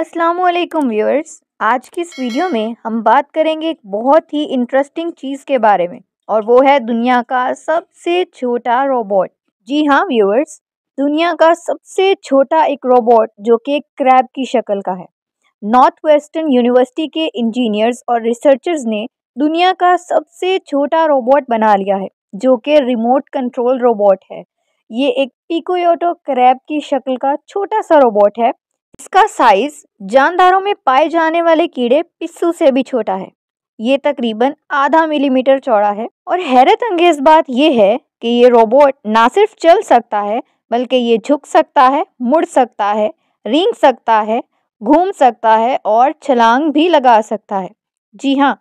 वालेकुम व्यूअर्स आज की इस वीडियो में हम बात करेंगे एक बहुत ही इंटरेस्टिंग चीज़ के बारे में और वो है दुनिया का सबसे छोटा रोबोट जी हाँ व्यूअर्स दुनिया का सबसे छोटा एक रोबोट जो कि एक क्रैब की शक्ल का है नॉर्थ वेस्टर्न यूनिवर्सिटी के इंजीनियर्स और रिसर्चर्स ने दुनिया का सबसे छोटा रोबोट बना लिया है जो कि रिमोट कंट्रोल रोबोट है ये एक पिकोयोटो क्रैब की शक्ल का छोटा सा रोबोट है इसका साइज जानदारों में पाए जाने वाले कीड़े पिस्सू से भी छोटा है ये तकरीबन आधा मिलीमीटर चौड़ा है और हैरत अंगेज बात यह है कि ये रोबोट ना सिर्फ चल सकता है बल्कि ये झुक सकता है मुड़ सकता है रिंग सकता है घूम सकता है और छलांग भी लगा सकता है जी हाँ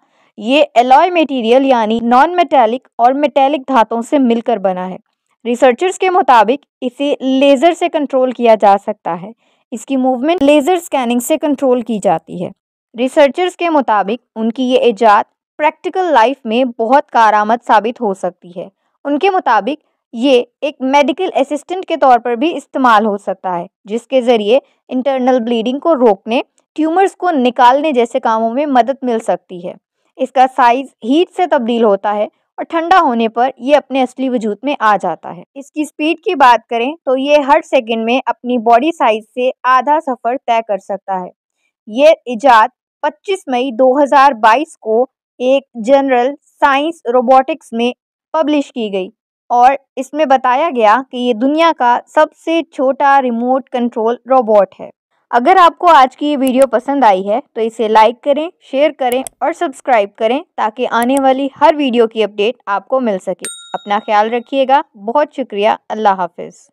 ये एलॉय मटेरियल यानी नॉन मेटेलिक और मेटेलिक धातुओं से मिलकर बना है रिसर्चर्स के मुताबिक इसे लेज़र से कंट्रोल किया जा सकता है इसकी मूवमेंट लेज़र स्कैनिंग से कंट्रोल की जाती है रिसर्चर्स के मुताबिक उनकी ये ईजाद प्रैक्टिकल लाइफ में बहुत कारामद साबित हो सकती है उनके मुताबिक ये एक मेडिकल असिस्टेंट के तौर पर भी इस्तेमाल हो सकता है जिसके ज़रिए इंटरनल ब्लीडिंग को रोकने ट्यूमर्स को निकालने जैसे कामों में मदद मिल सकती है इसका साइज़ हीट से तब्दील होता है और ठंडा होने पर ये अपने असली वजूद में आ जाता है इसकी स्पीड की बात करें तो ये हर सेकंड में अपनी बॉडी साइज से आधा सफ़र तय कर सकता है ये इजाद 25 मई 2022 को एक जनरल साइंस रोबोटिक्स में पब्लिश की गई और इसमें बताया गया कि ये दुनिया का सबसे छोटा रिमोट कंट्रोल रोबोट है अगर आपको आज की ये वीडियो पसंद आई है तो इसे लाइक करें शेयर करें और सब्सक्राइब करें ताकि आने वाली हर वीडियो की अपडेट आपको मिल सके अपना ख्याल रखिएगा बहुत शुक्रिया अल्लाह हाफिज़